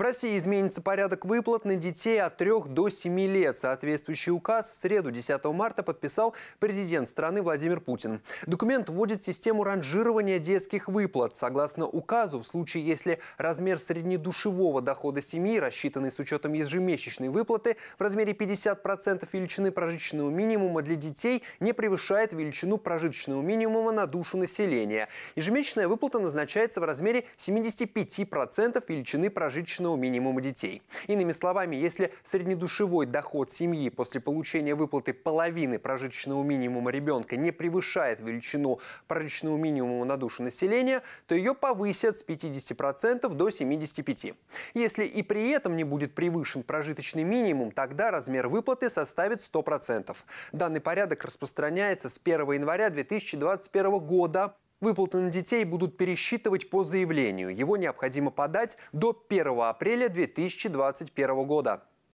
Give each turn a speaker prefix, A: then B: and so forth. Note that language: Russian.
A: В России изменится порядок выплат на детей от 3 до 7 лет. Соответствующий указ в среду 10 марта подписал президент страны Владимир Путин. Документ вводит систему ранжирования детских выплат. Согласно указу, в случае, если размер среднедушевого дохода семьи, рассчитанный с учетом ежемесячной выплаты, в размере 50% величины прожиточного минимума для детей не превышает величину прожиточного минимума на душу населения. Ежемесячная выплата назначается в размере 75% величины прожиточного прожиточного минимума детей. Иными словами, если среднедушевой доход семьи после получения выплаты половины прожиточного минимума ребенка не превышает величину прожиточного минимума на душу населения, то ее повысят с 50% до 75%. Если и при этом не будет превышен прожиточный минимум, тогда размер выплаты составит 100%. Данный порядок распространяется с 1 января 2021 года Выплаты на детей будут пересчитывать по заявлению. Его необходимо подать до 1 апреля 2021 года.